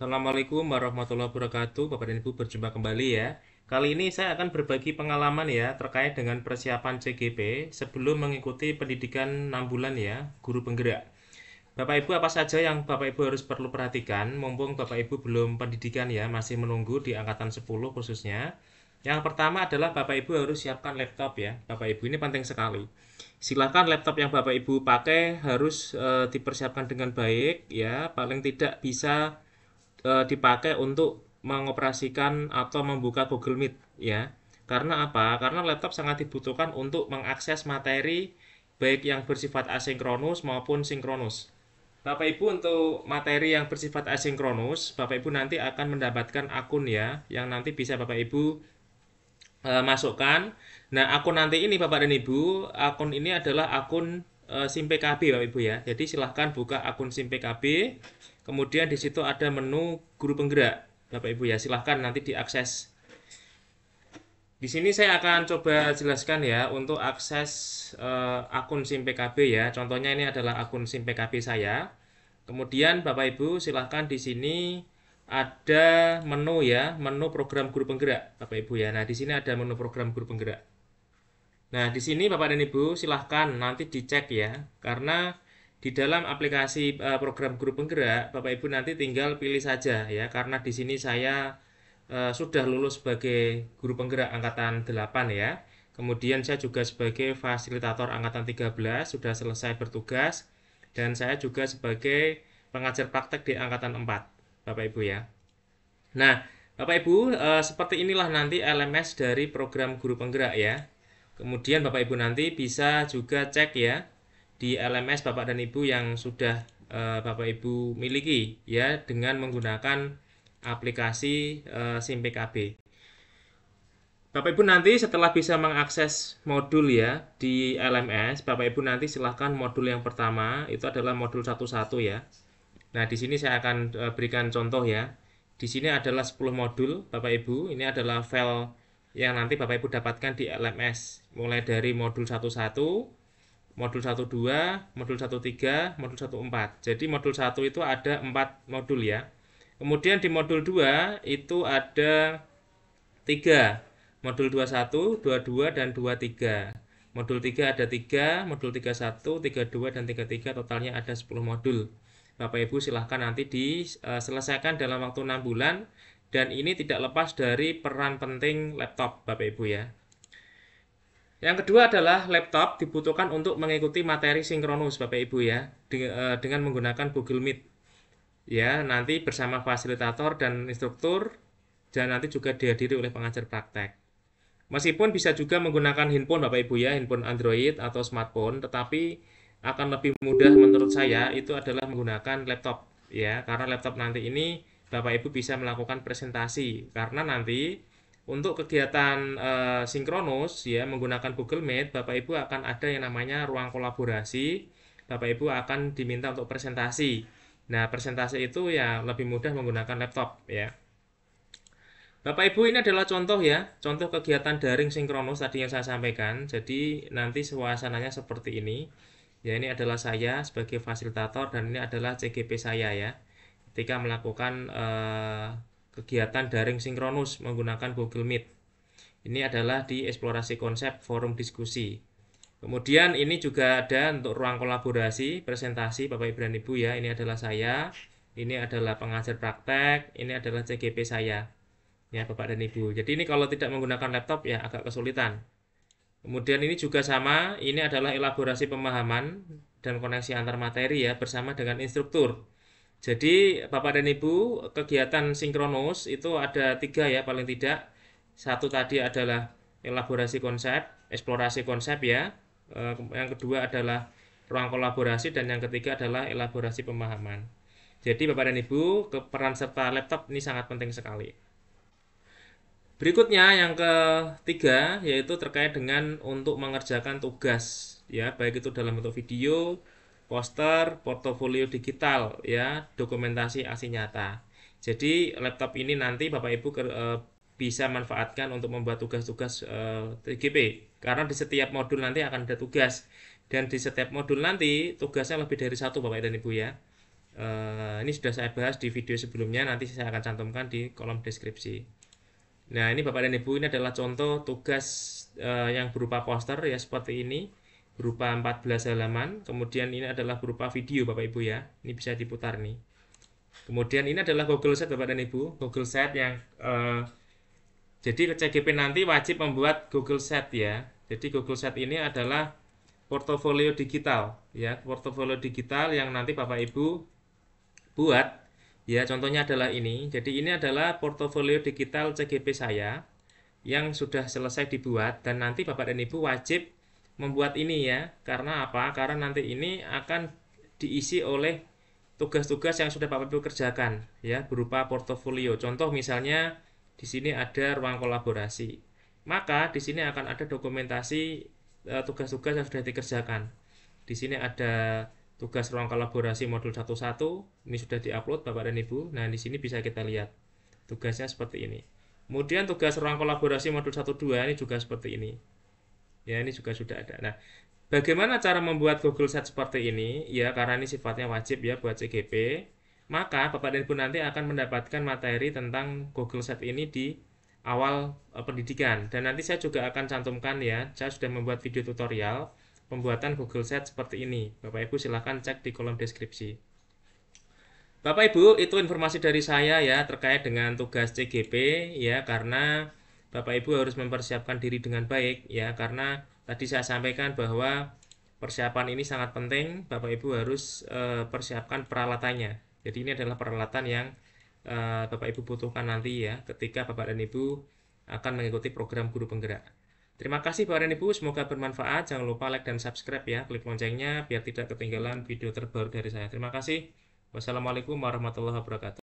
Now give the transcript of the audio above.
Assalamualaikum warahmatullahi wabarakatuh, Bapak dan Ibu berjumpa kembali ya. Kali ini saya akan berbagi pengalaman ya terkait dengan persiapan CGP sebelum mengikuti pendidikan 6 bulan ya, guru penggerak. Bapak Ibu apa saja yang Bapak Ibu harus perlu perhatikan mumpung Bapak Ibu belum pendidikan ya, masih menunggu di angkatan 10 khususnya. Yang pertama adalah Bapak Ibu harus siapkan laptop ya. Bapak Ibu ini penting sekali. Silahkan laptop yang Bapak Ibu pakai harus e, dipersiapkan dengan baik ya, paling tidak bisa e, dipakai untuk mengoperasikan atau membuka Google Meet ya. Karena apa? Karena laptop sangat dibutuhkan untuk mengakses materi baik yang bersifat asinkronus maupun sinkronus. Bapak Ibu untuk materi yang bersifat asinkronus, Bapak Ibu nanti akan mendapatkan akun ya yang nanti bisa Bapak Ibu e, masukkan. Nah, akun nanti ini Bapak dan Ibu, akun ini adalah akun e, SIM PKB Bapak Ibu ya. Jadi silahkan buka akun SIM PKB Kemudian di situ ada menu guru penggerak. Bapak Ibu ya, silahkan nanti diakses. Di sini saya akan coba jelaskan ya untuk akses uh, akun SIM PKB ya. Contohnya ini adalah akun SIM PKB saya. Kemudian Bapak Ibu silahkan di sini ada menu ya, menu program guru penggerak Bapak Ibu ya. Nah, di sini ada menu program guru penggerak. Nah, di sini Bapak dan Ibu silahkan nanti dicek ya, karena di dalam aplikasi uh, program guru penggerak Bapak Ibu nanti tinggal pilih saja ya karena di sini saya uh, sudah lulus sebagai guru penggerak angkatan 8 ya. Kemudian saya juga sebagai fasilitator angkatan 13 sudah selesai bertugas dan saya juga sebagai pengajar praktek di angkatan 4 Bapak Ibu ya. Nah, Bapak Ibu uh, seperti inilah nanti LMS dari program guru penggerak ya. Kemudian Bapak Ibu nanti bisa juga cek ya di LMS Bapak dan Ibu yang sudah uh, Bapak Ibu miliki ya dengan menggunakan aplikasi uh, eh, SIMPKB. Bapak Ibu nanti setelah bisa mengakses modul ya di LMS, Bapak Ibu nanti silahkan modul yang pertama itu adalah modul 11 ya. Nah, di sini saya akan eh, berikan contoh ya. Di sini adalah 10 modul Bapak Ibu, ini adalah file yang nanti Bapak Ibu dapatkan di LMS mulai dari modul 11 modul 12, modul 13, modul 14. Jadi modul 1 itu ada 4 modul ya. Kemudian di modul 2 itu ada 3. Modul 21, 22 dan 23. Modul 3 ada 3, modul 31, 32 dan 33 totalnya ada 10 modul. Bapak Ibu silahkan nanti diselesaikan eh, dalam waktu 6 bulan dan ini tidak lepas dari peran penting laptop Bapak Ibu ya. Yang kedua adalah laptop dibutuhkan untuk mengikuti materi sinkronus Bapak Ibu ya e, dengan menggunakan Google Meet. Ya, nanti bersama fasilitator dan instruktur dan nanti juga dihadiri oleh pengajar praktek. Meskipun bisa juga menggunakan handphone Bapak Ibu ya, handphone Android atau smartphone, tetapi akan lebih mudah menurut saya itu adalah menggunakan laptop ya, karena laptop nanti ini Bapak Ibu bisa melakukan presentasi karena nanti untuk kegiatan uh, sinkronus ya menggunakan Google Meet, Bapak Ibu akan ada yang namanya ruang kolaborasi. Bapak Ibu akan diminta untuk presentasi. Nah, presentasi itu ya lebih mudah menggunakan laptop ya. Bapak Ibu ini adalah contoh ya, contoh kegiatan daring sinkronus tadi yang saya sampaikan. Jadi nanti suasananya seperti ini. Ya ini adalah saya sebagai fasilitator dan ini adalah CGP saya ya. Ketika melakukan eh, kegiatan daring sinkronus menggunakan Google Meet. Ini adalah di eksplorasi konsep forum diskusi. Kemudian ini juga ada untuk ruang kolaborasi, presentasi Bapak Ibu dan Ibu ya. Ini adalah saya, ini adalah pengajar praktek, ini adalah CGP saya. Ya, Bapak dan Ibu. Jadi ini kalau tidak menggunakan laptop ya agak kesulitan. Kemudian ini juga sama, ini adalah elaborasi pemahaman dan koneksi antar materi ya bersama dengan instruktur. Jadi Bapak dan Ibu, kegiatan sinkronus itu ada tiga ya paling tidak. Satu tadi adalah elaborasi konsep, eksplorasi konsep ya. Eh, yang kedua adalah ruang kolaborasi dan yang ketiga adalah elaborasi pemahaman. Jadi Bapak dan Ibu, peran serta laptop ini sangat penting sekali. Berikutnya yang ketiga yaitu terkait dengan untuk mengerjakan tugas ya, baik itu dalam bentuk video, poster, portofolio digital, ya, dokumentasi aksi nyata. Jadi laptop ini nanti Bapak Ibu ke, e, bisa manfaatkan untuk membuat tugas-tugas e, eh, TGP karena di setiap modul nanti akan ada tugas dan di setiap modul nanti tugasnya lebih dari satu Bapak dan Ibu ya. E, ini sudah saya bahas di video sebelumnya nanti saya akan cantumkan di kolom deskripsi. Nah, ini Bapak dan Ibu ini adalah contoh tugas e, yang berupa poster ya seperti ini berupa 14 halaman. Kemudian ini adalah berupa video Bapak Ibu ya. Ini bisa diputar nih. Kemudian ini adalah Google Set Bapak dan Ibu. Google Set yang eh, jadi CGP nanti wajib membuat Google Set ya. Jadi Google Set ini adalah portofolio digital ya, portofolio digital yang nanti Bapak Ibu buat ya. Contohnya adalah ini. Jadi ini adalah portofolio digital CGP saya yang sudah selesai dibuat dan nanti Bapak dan Ibu wajib membuat ini ya karena apa karena nanti ini akan diisi oleh tugas-tugas yang sudah Bapak Ibu kerjakan ya berupa portofolio contoh misalnya di sini ada ruang kolaborasi maka di sini akan ada dokumentasi e, tugas-tugas yang sudah dikerjakan di sini ada tugas ruang kolaborasi modul 11 ini sudah diupload Bapak dan Ibu nah di sini bisa kita lihat tugasnya seperti ini kemudian tugas ruang kolaborasi modul 12 ini juga seperti ini Ya, ini juga sudah ada. Nah, bagaimana cara membuat Google Set seperti ini? Ya, karena ini sifatnya wajib ya buat CGP. Maka Bapak dan Ibu nanti akan mendapatkan materi tentang Google Set ini di awal eh, pendidikan. Dan nanti saya juga akan cantumkan ya, saya sudah membuat video tutorial pembuatan Google Set seperti ini. Bapak Ibu silahkan cek di kolom deskripsi. Bapak Ibu, itu informasi dari saya ya terkait dengan tugas CGP ya karena Bapak Ibu harus mempersiapkan diri dengan baik ya karena tadi saya sampaikan bahwa persiapan ini sangat penting. Bapak Ibu harus e, persiapkan peralatannya. Jadi ini adalah peralatan yang e, Bapak Ibu butuhkan nanti ya ketika Bapak dan Ibu akan mengikuti program guru penggerak. Terima kasih Bapak dan Ibu, semoga bermanfaat. Jangan lupa like dan subscribe ya, klik loncengnya biar tidak ketinggalan video terbaru dari saya. Terima kasih. Wassalamualaikum warahmatullahi wabarakatuh.